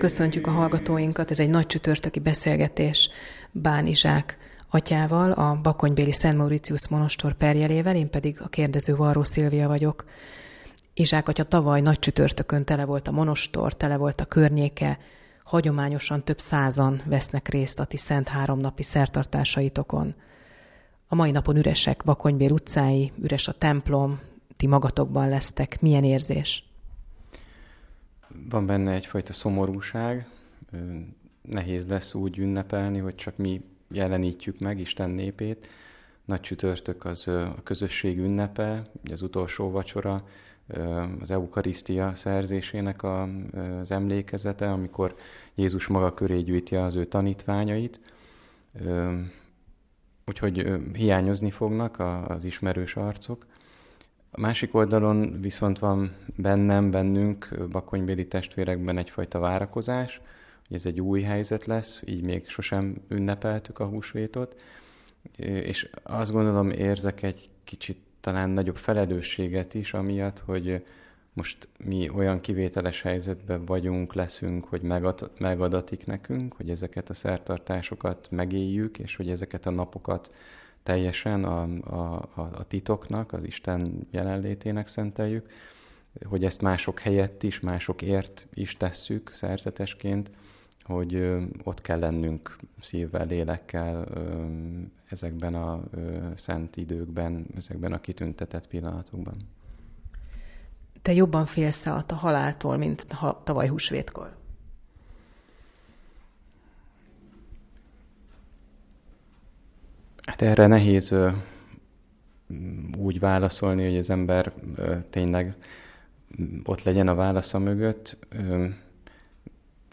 köszöntjük a hallgatóinkat. Ez egy nagy csütörtöki beszélgetés Bán Izsák atyával, a Bakonybéli Szent Mauritius Monostor perjelével, én pedig a kérdező Varró Szilvia vagyok. Izsák atya tavaly nagy csütörtökön tele volt a monostor, tele volt a környéke, hagyományosan több százan vesznek részt a ti szent háromnapi szertartásaitokon. A mai napon üresek Bakonybél utcái, üres a templom, ti magatokban lesztek. Milyen érzés? Van benne egyfajta szomorúság, nehéz lesz úgy ünnepelni, hogy csak mi jelenítjük meg Isten népét. Nagy csütörtök az a közösség ünnepe, ugye az utolsó vacsora, az eukarisztia szerzésének az emlékezete, amikor Jézus maga köré gyűjti az ő tanítványait. Úgyhogy hiányozni fognak az ismerős arcok, a másik oldalon viszont van bennem, bennünk, bakonybéli testvérekben egyfajta várakozás, hogy ez egy új helyzet lesz, így még sosem ünnepeltük a húsvétot, és azt gondolom érzek egy kicsit talán nagyobb felelősséget is, amiatt, hogy most mi olyan kivételes helyzetben vagyunk, leszünk, hogy megad, megadatik nekünk, hogy ezeket a szertartásokat megéljük, és hogy ezeket a napokat teljesen a, a, a titoknak, az Isten jelenlétének szenteljük, hogy ezt mások helyett is, másokért is tesszük szerzetesként, hogy ott kell lennünk szívvel, lélekkel ezekben a szent időkben, ezekben a kitüntetett pillanatokban. Te jobban félsz a haláltól, mint ha tavaly húsvétkor? Hát erre nehéz úgy válaszolni, hogy az ember tényleg ott legyen a válasza mögött.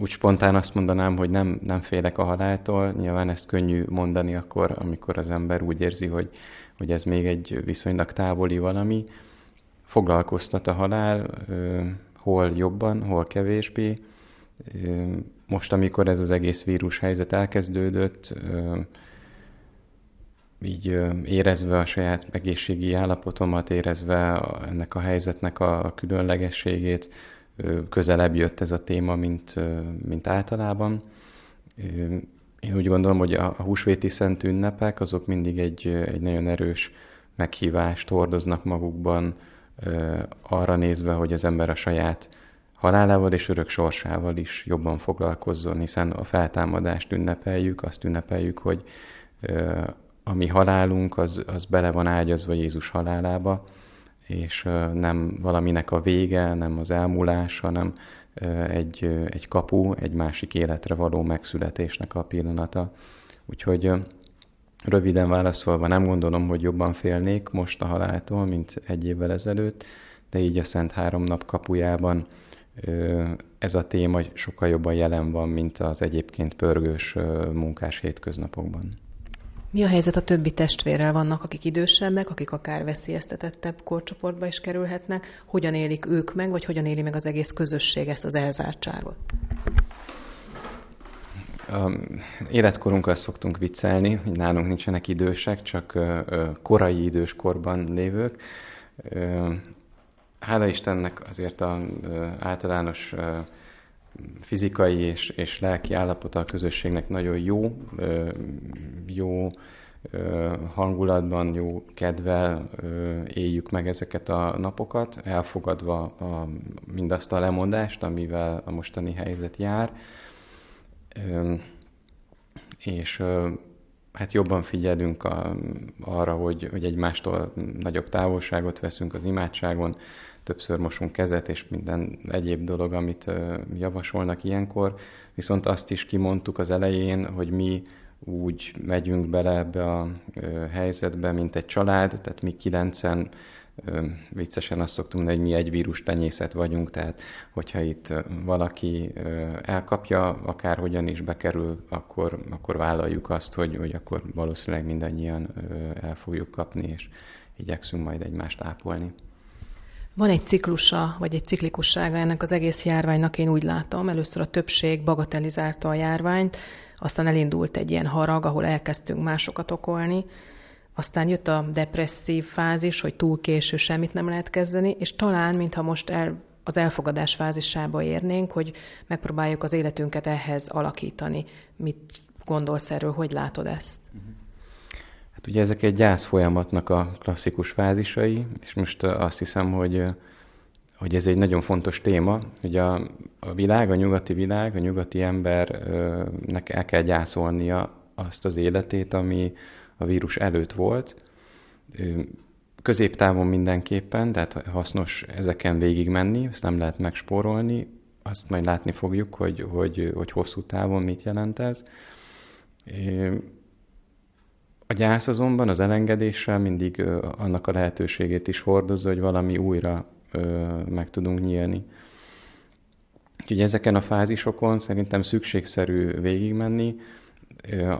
Úgy spontán azt mondanám, hogy nem, nem félek a haláltól. Nyilván ezt könnyű mondani akkor, amikor az ember úgy érzi, hogy, hogy ez még egy viszonylag távoli valami. Foglalkoztat a halál, hol jobban, hol kevésbé. Most, amikor ez az egész vírus helyzet elkezdődött, így érezve a saját egészségi állapotomat, érezve ennek a helyzetnek a különlegességét, közelebb jött ez a téma, mint, mint általában. Én úgy gondolom, hogy a húsvéti szent ünnepek azok mindig egy, egy nagyon erős meghívást hordoznak magukban, arra nézve, hogy az ember a saját halálával és örök sorsával is jobban foglalkozzon, hiszen a feltámadást ünnepeljük, azt ünnepeljük, hogy a mi halálunk az, az bele van ágyazva Jézus halálába, és nem valaminek a vége, nem az elmúlás, hanem egy, egy kapu, egy másik életre való megszületésnek a pillanata. Úgyhogy röviden válaszolva nem gondolom, hogy jobban félnék most a haláltól, mint egy évvel ezelőtt, de így a Szent Három Nap kapujában ez a téma sokkal jobban jelen van, mint az egyébként pörgős munkás hétköznapokban. Mi a helyzet a többi testvérrel? Vannak, akik idősebbek, akik akár veszélyeztetettebb korcsoportba is kerülhetnek. Hogyan élik ők meg, vagy hogyan éli meg az egész közösség ezt az elzártságot? Életkorunkkal szoktunk viccelni, hogy nálunk nincsenek idősek, csak korai idős korban lévők. Hála Istennek azért az általános fizikai és, és lelki állapota a közösségnek nagyon jó, jó hangulatban, jó kedvel éljük meg ezeket a napokat, elfogadva a, mindazt a lemondást, amivel a mostani helyzet jár. és hát jobban figyelünk a, arra, hogy, hogy egymástól nagyobb távolságot veszünk az imádságon, többször mosunk kezet és minden egyéb dolog, amit javasolnak ilyenkor. Viszont azt is kimondtuk az elején, hogy mi úgy megyünk bele ebbe a helyzetbe, mint egy család, tehát mi kilencen viccesen azt szoktunk mondani, hogy mi egy vírus tenyészet vagyunk, tehát hogyha itt valaki elkapja, akár hogyan is bekerül, akkor, akkor vállaljuk azt, hogy, hogy akkor valószínűleg mindannyian el fogjuk kapni, és igyekszünk majd egymást ápolni. Van egy ciklusa, vagy egy ciklikussága ennek az egész járványnak, én úgy látom. Először a többség bagatellizálta a járványt, aztán elindult egy ilyen harag, ahol elkezdtünk másokat okolni, aztán jött a depresszív fázis, hogy túl késő, semmit nem lehet kezdeni, és talán, mintha most el, az elfogadás fázisába érnénk, hogy megpróbáljuk az életünket ehhez alakítani. Mit gondolsz erről, hogy látod ezt? Hát ugye ezek egy gyász folyamatnak a klasszikus fázisai, és most azt hiszem, hogy hogy ez egy nagyon fontos téma, hogy a, a világ, a nyugati világ, a nyugati embernek el kell gyászolnia azt az életét, ami, a vírus előtt volt. Középtávon mindenképpen, tehát hasznos ezeken végigmenni, ezt nem lehet megspórolni, azt majd látni fogjuk, hogy, hogy, hogy hosszú távon mit jelent ez. A gyász azonban az elengedéssel mindig annak a lehetőségét is hordozza, hogy valami újra meg tudunk nyílni. Úgyhogy ezeken a fázisokon szerintem szükségszerű végigmenni,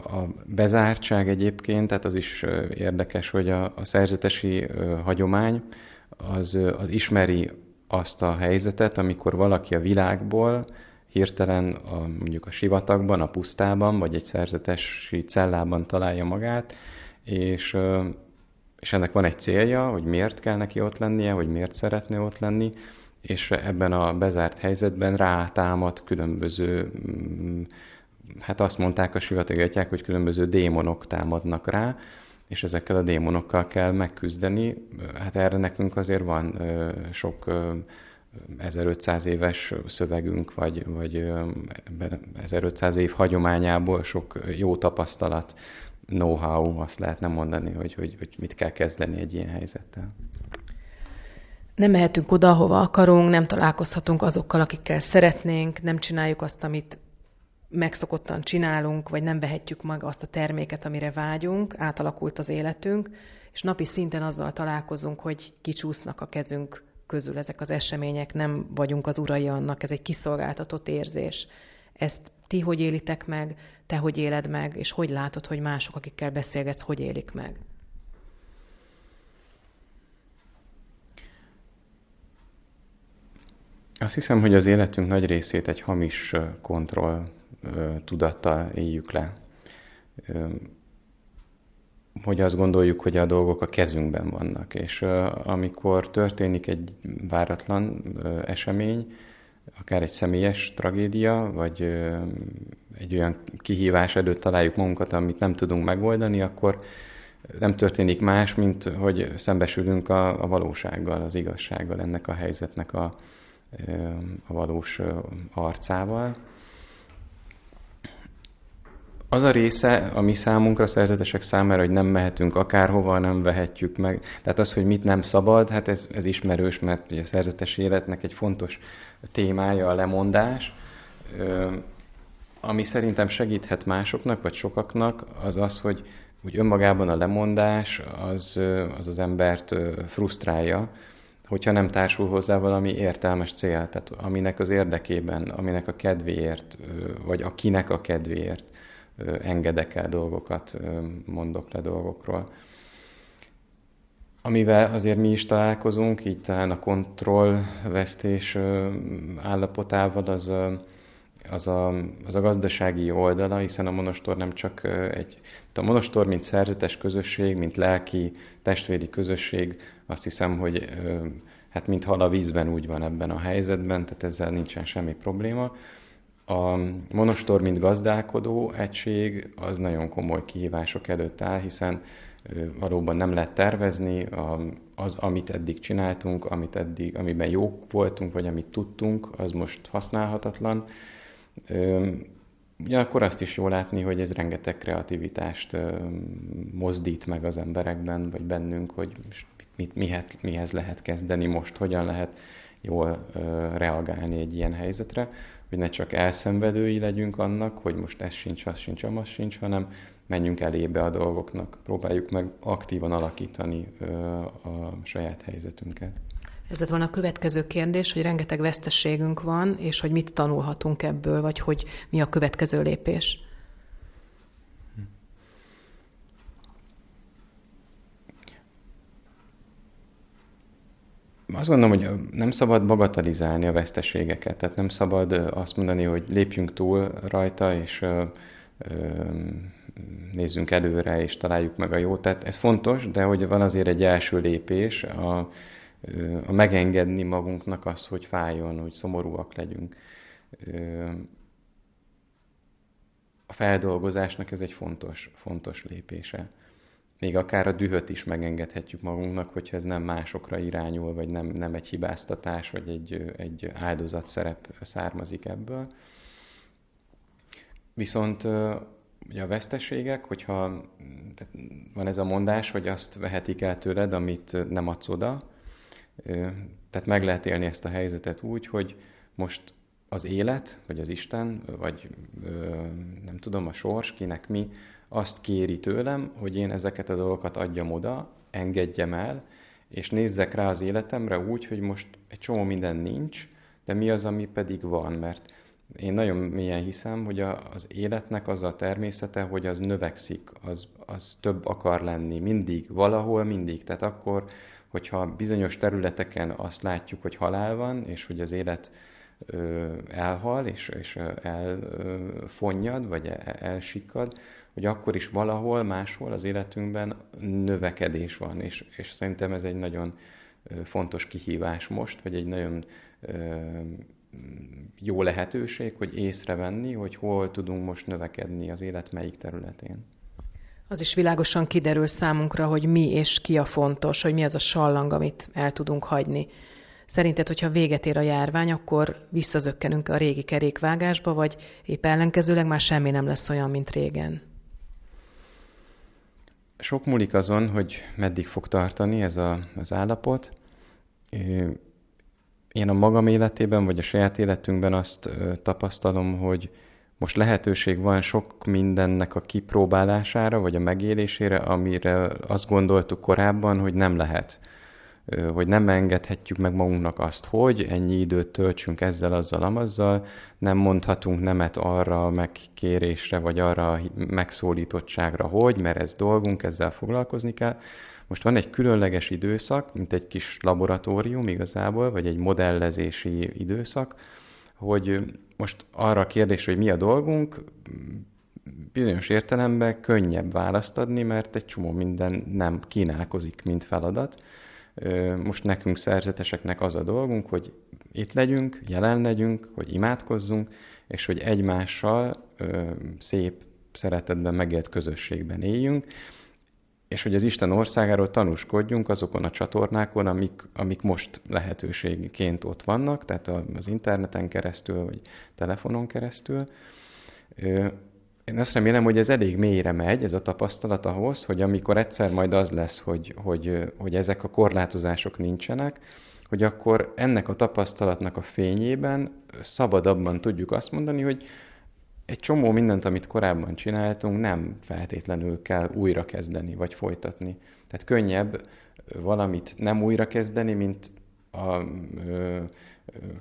a bezártság egyébként, tehát az is érdekes, hogy a, a szerzetesi hagyomány az, az ismeri azt a helyzetet, amikor valaki a világból hirtelen a, mondjuk a sivatagban, a pusztában, vagy egy szerzetesi cellában találja magát, és, és ennek van egy célja, hogy miért kell neki ott lennie, hogy miért szeretne ott lenni, és ebben a bezárt helyzetben rátámad különböző mm, hát azt mondták a sivatagi hogy különböző démonok támadnak rá, és ezekkel a démonokkal kell megküzdeni. Hát erre nekünk azért van sok 1500 éves szövegünk, vagy, vagy 1500 év hagyományából sok jó tapasztalat, know-how, azt lehetne mondani, hogy, hogy, hogy mit kell kezdeni egy ilyen helyzettel. Nem mehetünk oda, hova akarunk, nem találkozhatunk azokkal, akikkel szeretnénk, nem csináljuk azt, amit megszokottan csinálunk, vagy nem vehetjük meg azt a terméket, amire vágyunk, átalakult az életünk, és napi szinten azzal találkozunk, hogy kicsúsznak a kezünk közül ezek az események, nem vagyunk az urai annak, ez egy kiszolgáltatott érzés. Ezt ti hogy élitek meg, te hogy éled meg, és hogy látod, hogy mások, akikkel beszélgetsz, hogy élik meg? Azt hiszem, hogy az életünk nagy részét egy hamis kontroll tudattal éljük le. Hogy azt gondoljuk, hogy a dolgok a kezünkben vannak, és amikor történik egy váratlan esemény, akár egy személyes tragédia, vagy egy olyan kihívás előtt találjuk magunkat, amit nem tudunk megoldani, akkor nem történik más, mint hogy szembesülünk a, a valósággal, az igazsággal, ennek a helyzetnek a, a valós arcával az a része, ami számunkra, szerzetesek számára, hogy nem mehetünk akárhova, nem vehetjük meg. Tehát az, hogy mit nem szabad, hát ez, ez ismerős, mert ugye a szerzetes életnek egy fontos témája a lemondás. ami szerintem segíthet másoknak, vagy sokaknak, az az, hogy úgy önmagában a lemondás az az, az embert frusztrálja, hogyha nem társul hozzá valami értelmes cél, tehát aminek az érdekében, aminek a kedvéért, vagy akinek a kedvéért engedek el dolgokat, mondok le dolgokról. Amivel azért mi is találkozunk, így talán a kontrollvesztés állapotával, az, az, a, az a gazdasági oldala, hiszen a monostor nem csak egy... A monostor, mint szerzetes közösség, mint lelki, testvéri közösség, azt hiszem, hogy hát mint hal a vízben úgy van ebben a helyzetben, tehát ezzel nincsen semmi probléma. A monostor, mint gazdálkodó egység, az nagyon komoly kihívások előtt áll, hiszen valóban nem lehet tervezni, az, amit eddig csináltunk, amit eddig, amiben jók voltunk, vagy amit tudtunk, az most használhatatlan. akkor azt is jól látni, hogy ez rengeteg kreativitást mozdít meg az emberekben, vagy bennünk, hogy mit, mihet, mihez lehet kezdeni most, hogyan lehet jól reagálni egy ilyen helyzetre hogy ne csak elszenvedői legyünk annak, hogy most ez sincs, az sincs, amaz sincs, hanem menjünk elébe a dolgoknak. Próbáljuk meg aktívan alakítani a saját helyzetünket. Ez lett volna a következő kérdés, hogy rengeteg veszteségünk van, és hogy mit tanulhatunk ebből, vagy hogy mi a következő lépés. azt gondolom, hogy nem szabad bagatalizálni a veszteségeket, tehát nem szabad azt mondani, hogy lépjünk túl rajta, és nézzünk előre, és találjuk meg a jót. Tehát ez fontos, de hogy van azért egy első lépés, a, a megengedni magunknak azt, hogy fájjon, hogy szomorúak legyünk. A feldolgozásnak ez egy fontos, fontos lépése még akár a dühöt is megengedhetjük magunknak, hogyha ez nem másokra irányul, vagy nem, nem egy hibáztatás, vagy egy, egy áldozat szerep származik ebből. Viszont ugye a veszteségek, hogyha tehát van ez a mondás, hogy azt vehetik el tőled, amit nem adsz oda, tehát meg lehet élni ezt a helyzetet úgy, hogy most az élet, vagy az Isten, vagy ö, nem tudom, a sors, kinek mi, azt kéri tőlem, hogy én ezeket a dolgokat adjam oda, engedjem el, és nézzek rá az életemre úgy, hogy most egy csomó minden nincs, de mi az, ami pedig van, mert én nagyon mélyen hiszem, hogy a, az életnek az a természete, hogy az növekszik, az, az több akar lenni, mindig, valahol mindig. Tehát akkor, hogyha bizonyos területeken azt látjuk, hogy halál van, és hogy az élet elhal, és, és elfonnyad, vagy e, e, elsikkad, hogy akkor is valahol, máshol az életünkben növekedés van, és, és szerintem ez egy nagyon fontos kihívás most, vagy egy nagyon jó lehetőség, hogy észrevenni, hogy hol tudunk most növekedni az élet melyik területén. Az is világosan kiderül számunkra, hogy mi és ki a fontos, hogy mi az a sallang, amit el tudunk hagyni. Szerinted, hogyha véget ér a járvány, akkor visszazökkenünk a régi kerékvágásba, vagy épp ellenkezőleg már semmi nem lesz olyan, mint régen? Sok múlik azon, hogy meddig fog tartani ez a, az állapot. Én a magam életében, vagy a saját életünkben azt tapasztalom, hogy most lehetőség van sok mindennek a kipróbálására, vagy a megélésére, amire azt gondoltuk korábban, hogy nem lehet hogy nem engedhetjük meg magunknak azt, hogy ennyi időt töltsünk ezzel, azzal, amazzal, nem mondhatunk nemet arra a megkérésre, vagy arra a megszólítottságra, hogy, mert ez dolgunk, ezzel foglalkozni kell. Most van egy különleges időszak, mint egy kis laboratórium igazából, vagy egy modellezési időszak, hogy most arra a kérdésre, hogy mi a dolgunk, bizonyos értelemben könnyebb választ adni, mert egy csomó minden nem kínálkozik, mint feladat most nekünk szerzeteseknek az a dolgunk, hogy itt legyünk, jelen legyünk, hogy imádkozzunk, és hogy egymással szép szeretetben megélt közösségben éljünk, és hogy az Isten országáról tanúskodjunk azokon a csatornákon, amik, amik most lehetőségként ott vannak, tehát az interneten keresztül, vagy telefonon keresztül, én azt remélem, hogy ez elég mélyre megy, ez a tapasztalat ahhoz, hogy amikor egyszer majd az lesz, hogy, hogy, hogy ezek a korlátozások nincsenek, hogy akkor ennek a tapasztalatnak a fényében szabadabban tudjuk azt mondani, hogy egy csomó mindent, amit korábban csináltunk, nem feltétlenül kell újra kezdeni, vagy folytatni. Tehát könnyebb valamit nem újra kezdeni, mint a,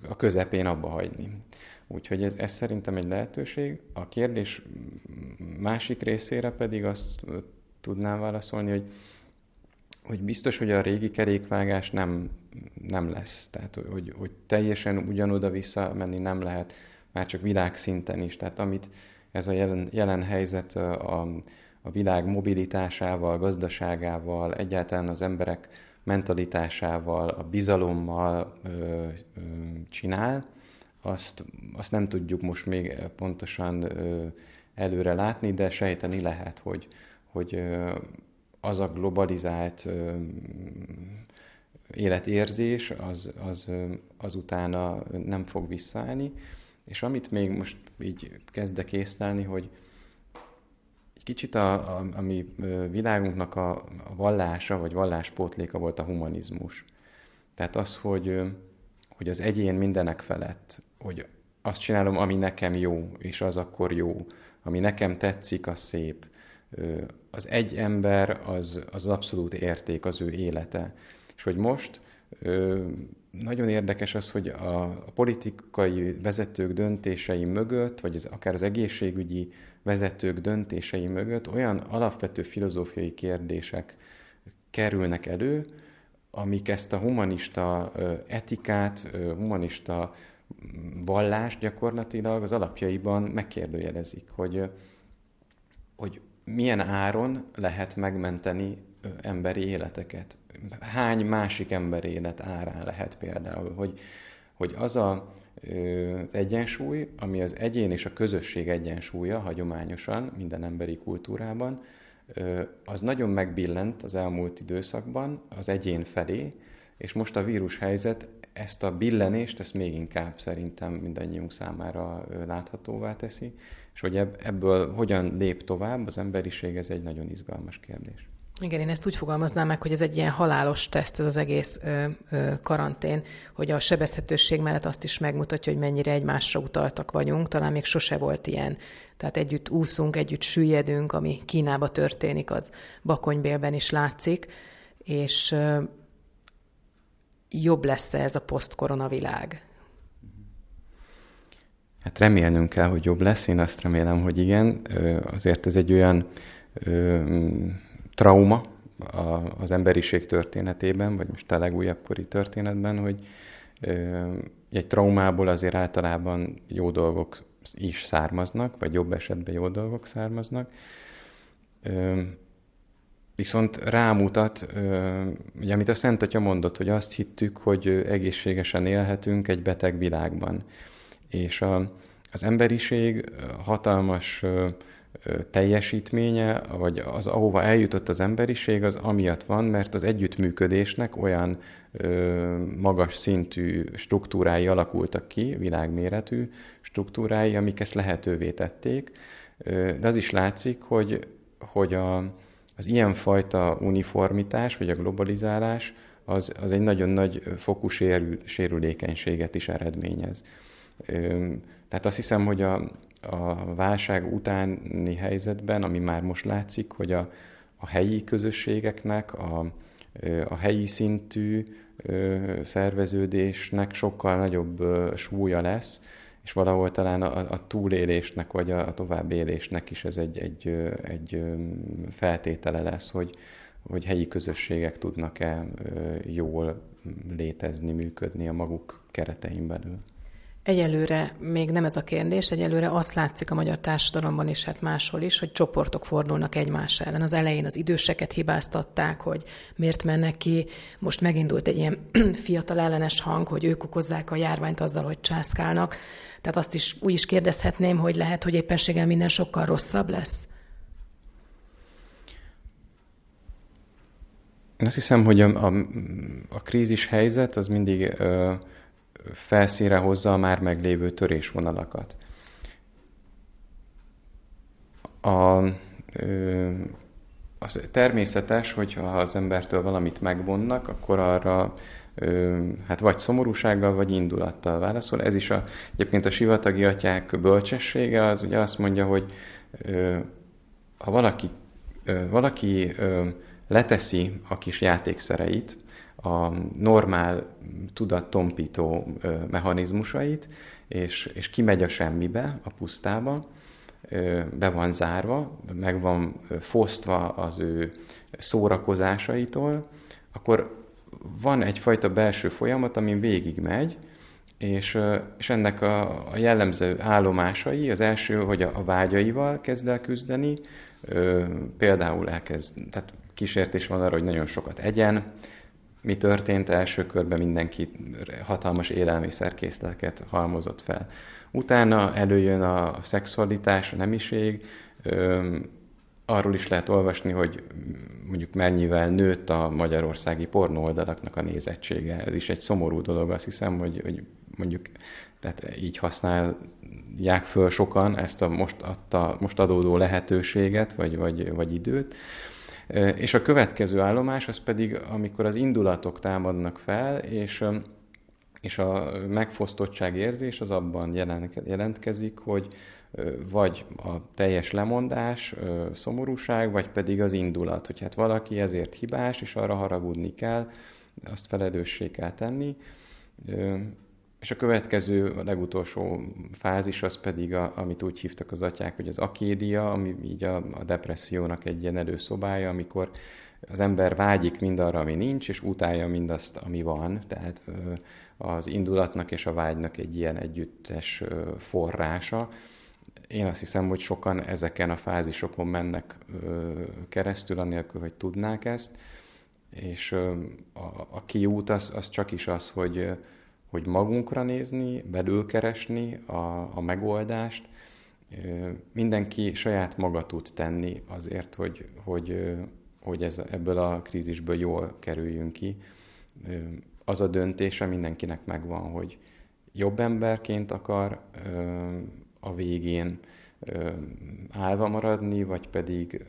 a közepén abba hagyni. Úgyhogy ez, ez szerintem egy lehetőség. A kérdés másik részére pedig azt tudnám válaszolni, hogy, hogy biztos, hogy a régi kerékvágás nem, nem lesz. Tehát, hogy, hogy teljesen ugyanoda visszamenni nem lehet, már csak világszinten is. Tehát amit ez a jelen, jelen helyzet a, a világ mobilitásával, gazdaságával, egyáltalán az emberek mentalitásával, a bizalommal ö, ö, csinál, azt, azt nem tudjuk most még eh, pontosan eh, előre látni, de sejteni lehet, hogy, hogy eh, az a globalizált életérzés, az, az, az utána nem fog visszaállni. És amit még most így kezdek észlelni, hogy egy kicsit a, a, a mi világunknak a, a vallása, vagy valláspótléka volt a humanizmus. Tehát az, hogy hogy az egyén mindenek felett, hogy azt csinálom, ami nekem jó, és az akkor jó, ami nekem tetszik, az szép. Az egy ember az, az abszolút érték az ő élete. És hogy most nagyon érdekes az, hogy a, a politikai vezetők döntései mögött, vagy az, akár az egészségügyi vezetők döntései mögött olyan alapvető filozófiai kérdések kerülnek elő, amik ezt a humanista etikát, humanista mm, vallást gyakorlatilag az alapjaiban megkérdőjelezik, hogy, hogy milyen áron lehet megmenteni emberi életeket. Hány másik emberi élet árán lehet például, hogy, hogy az a, az egyensúly, ami az egyén és a közösség egyensúlya hagyományosan minden emberi kultúrában, az nagyon megbillent az elmúlt időszakban az egyén felé, és most a vírus helyzet ezt a billenést, ezt még inkább szerintem mindannyiunk számára láthatóvá teszi, és hogy ebből hogyan lép tovább az emberiség, ez egy nagyon izgalmas kérdés. Igen, én ezt úgy fogalmaznám meg, hogy ez egy ilyen halálos teszt, ez az egész ö, ö, karantén, hogy a sebezhetőség mellett azt is megmutatja, hogy mennyire egymásra utaltak vagyunk. Talán még sose volt ilyen. Tehát együtt úszunk, együtt süllyedünk, ami Kínába történik, az Bakonybélben is látszik, és ö, jobb lesz -e ez a posztkorona világ? Hát remélnünk kell, hogy jobb lesz. Én azt remélem, hogy igen. Azért ez egy olyan trauma az emberiség történetében, vagy most a legújabb kori történetben, hogy egy traumából azért általában jó dolgok is származnak, vagy jobb esetben jó dolgok származnak. Viszont rámutat, ugye, amit a Szent Atya mondott, hogy azt hittük, hogy egészségesen élhetünk egy beteg világban. És a, az emberiség hatalmas teljesítménye, vagy az ahova eljutott az emberiség, az amiatt van, mert az együttműködésnek olyan ö, magas szintű struktúrái alakultak ki, világméretű struktúrái, amik ezt lehetővé tették. De az is látszik, hogy, hogy a, az ilyenfajta uniformitás, vagy a globalizálás, az, az egy nagyon nagy fokú sérül, sérülékenységet is eredményez. Tehát azt hiszem, hogy a, a válság utáni helyzetben, ami már most látszik, hogy a, a helyi közösségeknek, a, a helyi szintű szerveződésnek sokkal nagyobb súlya lesz, és valahol talán a, a túlélésnek, vagy a, a továbbélésnek is ez egy, egy, egy feltétele lesz, hogy, hogy helyi közösségek tudnak-e jól létezni, működni a maguk keretein belül. Egyelőre még nem ez a kérdés, egyelőre azt látszik a magyar társadalomban is, hát máshol is, hogy csoportok fordulnak egymás ellen. Az elején az időseket hibáztatták, hogy miért mennek ki. Most megindult egy ilyen fiatal ellenes hang, hogy ők okozzák a járványt azzal, hogy császkálnak. Tehát azt is úgy is kérdezhetném, hogy lehet, hogy éppenséggel minden sokkal rosszabb lesz? Én azt hiszem, hogy a, a, a krízis helyzet az mindig... Ö- felszínre hozza a már meglévő törésvonalakat. A, az természetes, hogyha az embertől valamit megvonnak, akkor arra hát vagy szomorúsággal, vagy indulattal válaszol. Ez is a, egyébként a sivatagi atyák bölcsessége, az ugye azt mondja, hogy ha valaki, valaki leteszi a kis játékszereit, a normál tudattompító mechanizmusait, és, és kimegy a semmibe, a pusztába, be van zárva, meg van fosztva az ő szórakozásaitól, akkor van egyfajta belső folyamat, amin végigmegy, és, és ennek a, a jellemző állomásai, az első, hogy a, a vágyaival kezd el küzdeni, például elkezd, tehát kísértés van arra, hogy nagyon sokat egyen, mi történt, első körben mindenki hatalmas élelmiszerkészleteket halmozott fel. Utána előjön a szexualitás, a nemiség, arról is lehet olvasni, hogy mondjuk mennyivel nőtt a magyarországi pornóoldalaknak a nézettsége. Ez is egy szomorú dolog, azt hiszem, hogy, hogy mondjuk tehát így használják föl sokan ezt a most, adta, most adódó lehetőséget, vagy, vagy, vagy időt. És a következő állomás az pedig, amikor az indulatok támadnak fel, és és a megfosztottság érzés az abban jelentkezik, hogy vagy a teljes lemondás, szomorúság, vagy pedig az indulat, hogy hát valaki ezért hibás, és arra haragudni kell, azt felelősség kell tenni, és a következő, a legutolsó fázis az pedig, a, amit úgy hívtak az atyák, hogy az akédia, ami így a, a depressziónak egy ilyen előszobája, amikor az ember vágyik mindarra, ami nincs, és utálja mindazt, ami van. Tehát az indulatnak és a vágynak egy ilyen együttes forrása. Én azt hiszem, hogy sokan ezeken a fázisokon mennek keresztül, anélkül, hogy tudnák ezt. És a, a kiút az, az csak is az, hogy hogy magunkra nézni, belülkeresni a, a megoldást, mindenki saját maga tud tenni azért, hogy, hogy, hogy ez, ebből a krízisből jól kerüljünk ki. Az a döntése mindenkinek megvan, hogy jobb emberként akar a végén állva maradni, vagy pedig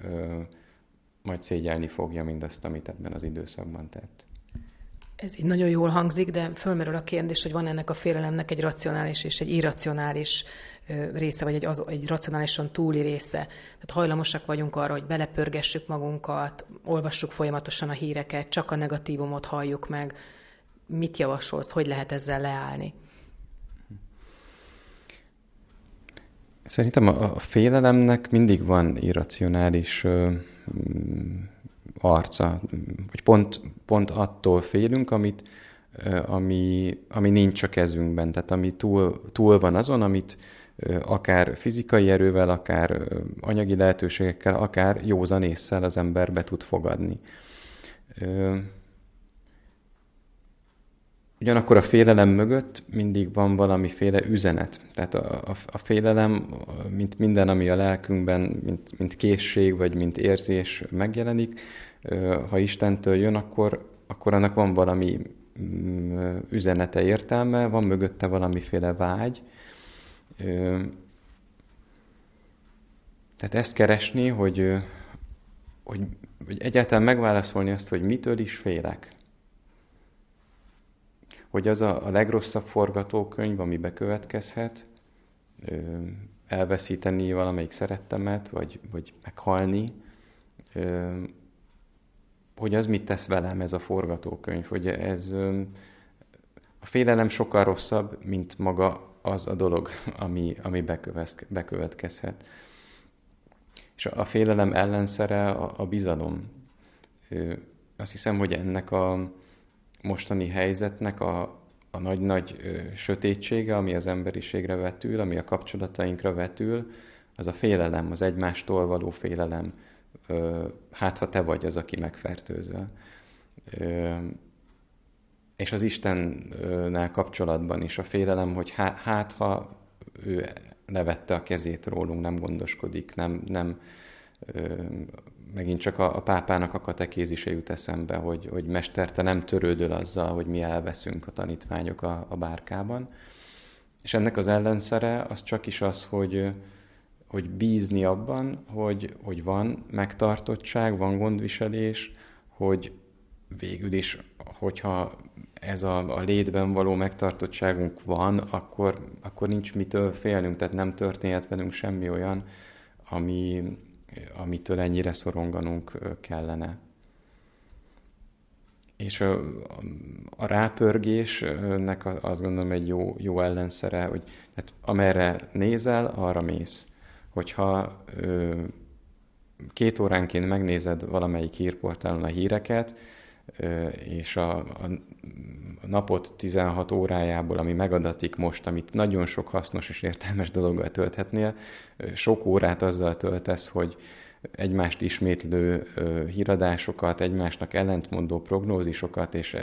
majd szégyelni fogja mindazt, amit ebben az időszakban tett. Ez így nagyon jól hangzik, de fölmerül a kérdés, hogy van ennek a félelemnek egy racionális és egy irracionális része, vagy egy, az, egy racionálisan túli része. Tehát hajlamosak vagyunk arra, hogy belepörgessük magunkat, olvassuk folyamatosan a híreket, csak a negatívumot halljuk meg. Mit javasolsz, hogy lehet ezzel leállni? Szerintem a, a félelemnek mindig van irracionális arca, vagy pont, pont attól félünk, amit, ami, ami nincs a kezünkben, tehát ami túl, túl van azon, amit akár fizikai erővel, akár anyagi lehetőségekkel, akár józan észsel az ember be tud fogadni. Ugyanakkor a félelem mögött mindig van valamiféle üzenet. Tehát a, a, a félelem, mint minden, ami a lelkünkben, mint, mint készség, vagy mint érzés megjelenik, ha Istentől jön, akkor, akkor annak van valami mm, üzenete, értelme, van mögötte valamiféle vágy. Tehát ezt keresni, hogy, hogy, hogy egyáltalán megválaszolni azt, hogy mitől is félek hogy az a, a legrosszabb forgatókönyv, ami bekövetkezhet, ö, elveszíteni valamelyik szerettemet, vagy, vagy meghalni, ö, hogy az mit tesz velem ez a forgatókönyv, hogy ez ö, a félelem sokkal rosszabb, mint maga az a dolog, ami, ami bekövetkezhet. És a félelem ellenszere a, a bizalom. Ö, azt hiszem, hogy ennek a, mostani helyzetnek a, a nagy-nagy sötétsége, ami az emberiségre vetül, ami a kapcsolatainkra vetül, az a félelem, az egymástól való félelem. hát, ha te vagy az, aki megfertőzöl. és az Istennel kapcsolatban is a félelem, hogy hát, ha ő levette a kezét rólunk, nem gondoskodik, nem, nem megint csak a, a pápának a katekézise jut eszembe, hogy, hogy mester, te nem törődöl azzal, hogy mi elveszünk a tanítványok a, a bárkában. És ennek az ellenszere az csak is az, hogy, hogy bízni abban, hogy, hogy van megtartottság, van gondviselés, hogy végül is, hogyha ez a, a létben való megtartottságunk van, akkor, akkor nincs mitől félnünk, tehát nem történhet velünk semmi olyan, ami, amitől ennyire szoronganunk kellene. És a, a rápörgésnek azt gondolom egy jó, jó ellenszere, hogy hát amerre nézel, arra mész. Hogyha ö, két óránként megnézed valamelyik hírportálon a híreket, és a, a napot 16 órájából, ami megadatik most, amit nagyon sok hasznos és értelmes dologgal tölthetnél, sok órát azzal töltesz, hogy egymást ismétlő híradásokat, egymásnak ellentmondó prognózisokat, és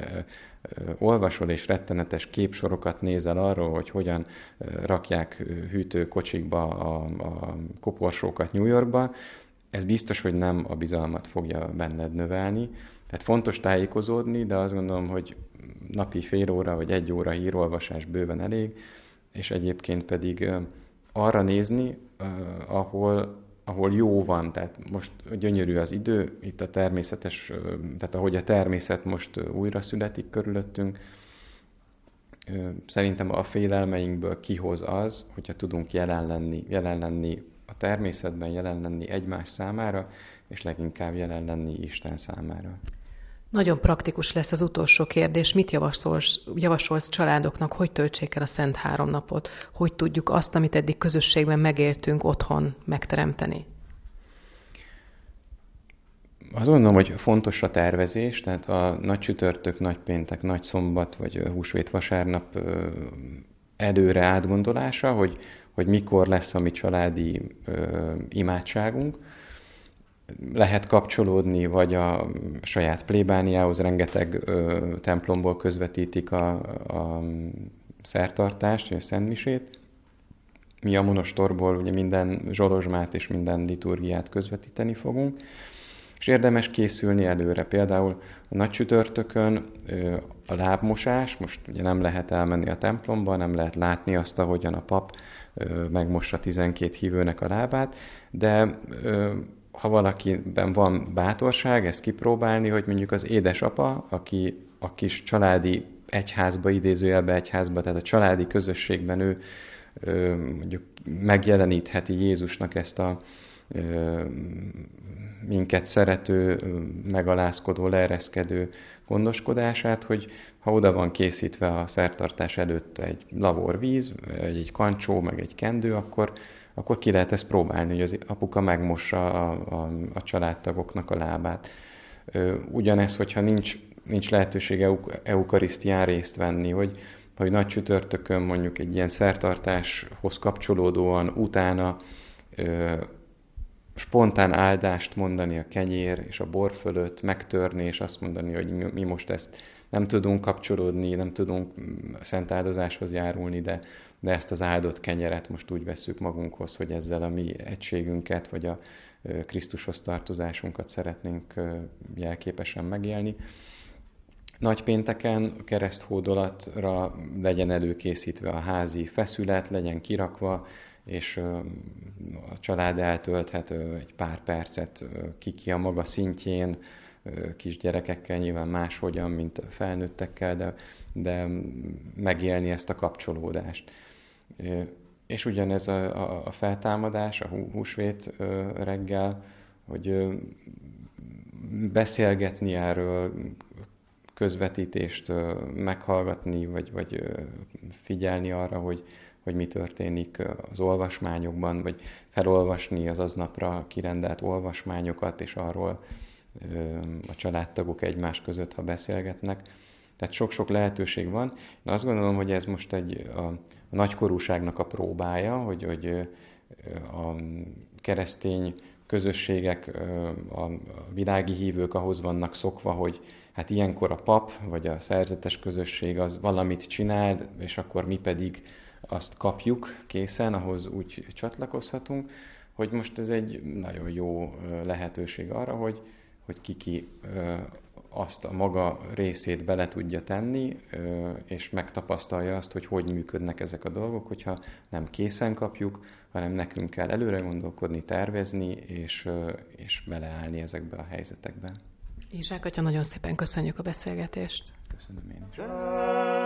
olvasol és rettenetes képsorokat nézel arról, hogy hogyan rakják hűtőkocsikba a, a koporsókat New Yorkba, ez biztos, hogy nem a bizalmat fogja benned növelni, tehát fontos tájékozódni, de azt gondolom, hogy napi fél óra vagy egy óra hírolvasás bőven elég, és egyébként pedig arra nézni, ahol, ahol jó van, tehát most gyönyörű az idő, itt a természetes, tehát ahogy a természet most újra születik körülöttünk, szerintem a félelmeinkből kihoz az, hogyha tudunk jelen lenni, jelen lenni a természetben, jelen lenni egymás számára, és leginkább jelen lenni Isten számára. Nagyon praktikus lesz az utolsó kérdés. Mit javasolsz, javasolsz családoknak, hogy töltsék el a Szent Három napot? Hogy tudjuk azt, amit eddig közösségben megéltünk otthon megteremteni? Azt gondolom, hogy fontos a tervezés, tehát a nagy csütörtök, nagy péntek, nagy szombat vagy húsvét vasárnap előre átgondolása, hogy, hogy mikor lesz a mi családi ö, imádságunk, lehet kapcsolódni, vagy a saját plébániához rengeteg ö, templomból közvetítik a, a szertartást, vagy a szentmisét. Mi a monostorból ugye minden zsolozsmát és minden liturgiát közvetíteni fogunk, és érdemes készülni előre. Például a nagy csütörtökön ö, a lábmosás, most ugye nem lehet elmenni a templomba, nem lehet látni azt, ahogyan a pap ö, megmossa 12 hívőnek a lábát, de ö, ha valakiben van bátorság ezt kipróbálni, hogy mondjuk az édesapa, aki a kis családi egyházba, idézőjelbe egyházba, tehát a családi közösségben ő mondjuk megjelenítheti Jézusnak ezt a minket szerető, megalázkodó, leereszkedő gondoskodását, hogy ha oda van készítve a szertartás előtt egy lavorvíz, egy kancsó, meg egy kendő, akkor akkor ki lehet ezt próbálni, hogy az apuka megmossa a, a, a családtagoknak a lábát. Ugyanez, hogyha nincs, nincs lehetőség eukarisztián részt venni, hogy, hogy nagy csütörtökön mondjuk egy ilyen szertartáshoz kapcsolódóan utána ö, spontán áldást mondani a kenyér és a bor fölött, megtörni és azt mondani, hogy mi, mi most ezt nem tudunk kapcsolódni, nem tudunk mm, szent áldozáshoz járulni, de de ezt az áldott kenyeret most úgy vesszük magunkhoz, hogy ezzel a mi egységünket, vagy a Krisztushoz tartozásunkat szeretnénk jelképesen megélni. Nagy a kereszthódolatra legyen előkészítve a házi feszület, legyen kirakva, és a család eltölthet egy pár percet kiki a maga szintjén, kisgyerekekkel nyilván máshogyan, mint felnőttekkel, de, de megélni ezt a kapcsolódást. És ugyanez a, a, a feltámadás, a húsvét reggel, hogy beszélgetni erről, közvetítést meghallgatni, vagy, vagy figyelni arra, hogy, hogy mi történik az olvasmányokban, vagy felolvasni az aznapra kirendelt olvasmányokat, és arról a családtagok egymás között, ha beszélgetnek tehát sok-sok lehetőség van. Én azt gondolom, hogy ez most egy a, a nagykorúságnak a próbája, hogy, hogy a keresztény közösségek, a világi hívők ahhoz vannak szokva, hogy hát ilyenkor a pap vagy a szerzetes közösség az valamit csinál, és akkor mi pedig azt kapjuk készen, ahhoz úgy csatlakozhatunk, hogy most ez egy nagyon jó lehetőség arra, hogy, hogy kiki azt a maga részét bele tudja tenni, és megtapasztalja azt, hogy hogy működnek ezek a dolgok, hogyha nem készen kapjuk, hanem nekünk kell előre gondolkodni, tervezni, és, és beleállni ezekbe a helyzetekbe. Izsák atya, nagyon szépen köszönjük a beszélgetést. Köszönöm én is.